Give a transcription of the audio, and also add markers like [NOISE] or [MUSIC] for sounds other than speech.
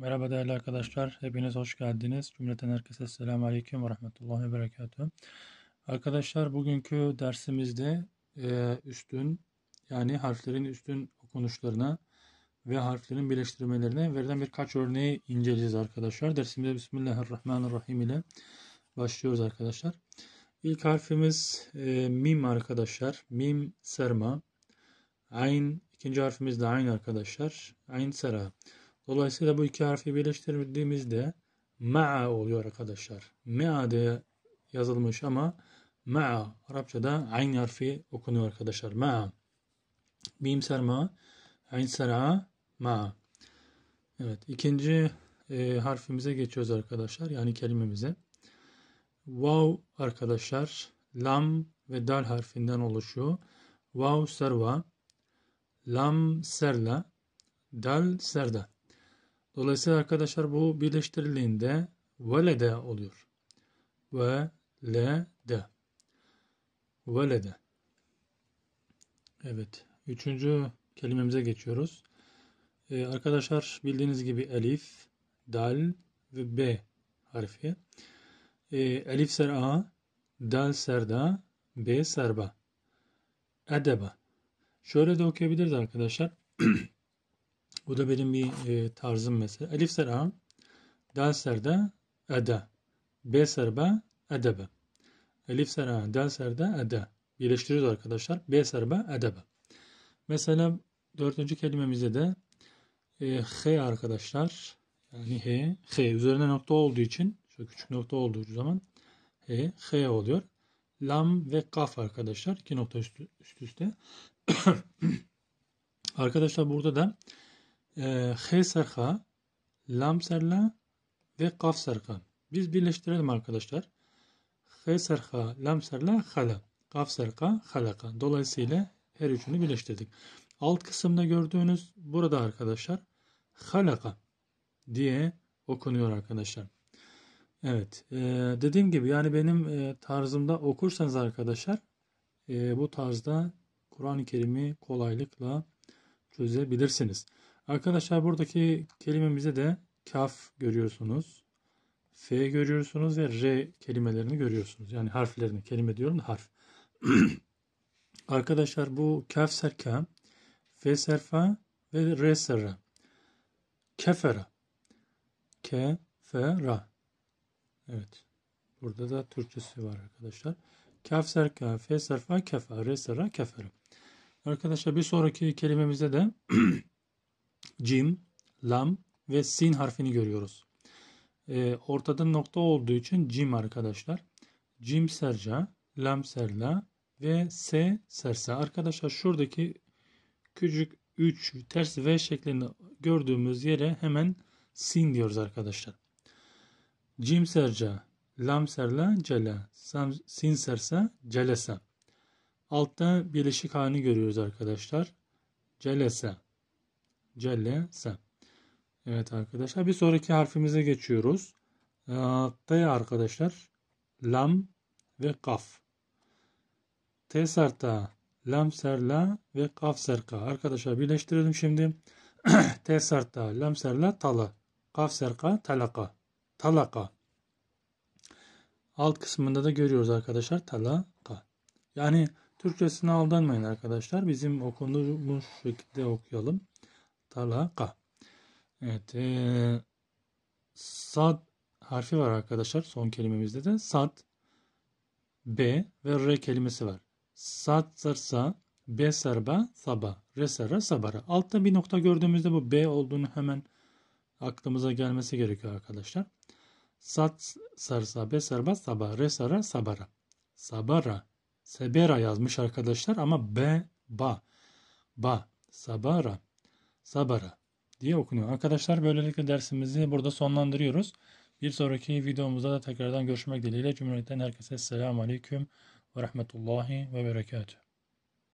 Merhaba değerli arkadaşlar. Hepiniz hoş geldiniz. Cümleten herkese selamun aleyküm ve rahmetullahi ve berekatuhu. Arkadaşlar bugünkü dersimizde e, üstün yani harflerin üstün okunuşlarına ve harflerin birleştirmelerine verilen birkaç örneği inceleyeceğiz arkadaşlar. Dersimize Bismillahirrahmanirrahim ile başlıyoruz arkadaşlar. İlk harfimiz e, mim arkadaşlar. Mim serma. Ayn. ikinci harfimiz de ayn arkadaşlar. Ayn sera. Dolayısıyla bu iki harfi birleştirdiğimizde ma'a oluyor arkadaşlar. Ma'a diye yazılmış ama ma'a Arapçada aynı harfi okunuyor arkadaşlar. Ma'a. Bim serma, ayn ser'a, ma'a. Evet ikinci e, harfimize geçiyoruz arkadaşlar. Yani kelimemize. Vav arkadaşlar lam ve dal harfinden oluşuyor. Vav serva, lam serla, dal serda. Dolayısıyla arkadaşlar bu birleştirildiğinde velede oluyor. Ve le de. Velede. Evet. Üçüncü kelimemize geçiyoruz. Ee, arkadaşlar bildiğiniz gibi elif, dal ve b harfi. Ee, elif ser a, dal ser da, b ser ba. Edeba. Şöyle de okuyabiliriz arkadaşlar. [CLEARS THROAT] Bu da benim bir e, tarzım mesela. Elif ser'a dal serda ada. B serba edebe. Elif ser'a dal serda ada. Birleştiriyoruz arkadaşlar. B serba edebe. Mesela dördüncü kelimemizde de e, h arkadaşlar. Yani h, h üzerine nokta olduğu için şöyle küçük nokta olduğu zaman h, h oluyor. Lam ve kaf arkadaşlar. iki nokta üst, üst üste. [COUGHS] arkadaşlar burada da e, H sarka, Lam sarla ve Kaf sarka. Biz birleştirelim arkadaşlar. H sarka, Lam sarla, Hala. Kaf sarka, Halaka. Dolayısıyla her üçünü birleştirdik. Alt kısımda gördüğünüz burada arkadaşlar Halaka diye okunuyor arkadaşlar. Evet e, dediğim gibi yani benim e, tarzımda okursanız arkadaşlar e, bu tarzda Kur'an-ı Kerim'i kolaylıkla çözebilirsiniz. Arkadaşlar buradaki kelimemizi de kaf görüyorsunuz. F görüyorsunuz ve R kelimelerini görüyorsunuz. Yani harflerini, kelime diyorum da harf. [CLEARS THROAT] Arkadaşlar bu kaf serka, F serfa ve R serra. Kefera. Kefera. Evet. Burada da Türkçesi var arkadaşlar. Kaf serka, F serfa, kefa, R serra, kefera. Arkadaşlar bir sonraki kelimemizde de [CLEARS THROAT] cim, lam ve sin harfini görüyoruz. E, ortada nokta olduğu için cim arkadaşlar. Cim serca, lam serla ve s serse. Arkadaşlar şuradaki küçük 3 ters V şeklini gördüğümüz yere hemen sin diyoruz arkadaşlar. Cim serca, lam serla, cela, sin serse, celesa. Altta birleşik halini görüyoruz arkadaşlar. Celesa. Celle sen. Evet arkadaşlar bir sonraki harfimize geçiyoruz. Ee, T arkadaşlar. Lam ve kaf. T serta. Lam serla ve kaf serka. Arkadaşlar birleştirelim şimdi. [CLEARS THROAT] T serta. Lam serla tala. Kaf serka talaka. Talaka. Alt kısmında da görüyoruz arkadaşlar. Talaka. Yani Türkçesine aldanmayın arkadaşlar. Bizim okunduğumuz şekilde okuyalım. Talaka. Evet. E, sad harfi var arkadaşlar. Son kelimemizde de sad, b ve r kelimesi var. Sad sarsa, b sarba, saba, re sarra, sabara. Altta bir nokta gördüğümüzde bu b olduğunu hemen aklımıza gelmesi gerekiyor arkadaşlar. Sad sarsa, b sarba, saba, re sarra, sabara. Sabara. Sebera yazmış arkadaşlar ama b, ba. Ba. Sabara sabara diye okunuyor. Arkadaşlar böylelikle dersimizi burada sonlandırıyoruz. Bir sonraki videomuzda da tekrardan görüşmek dileğiyle. Cumhuriyet'ten herkese selamun aleyküm ve rahmetullahi ve berekatuhu.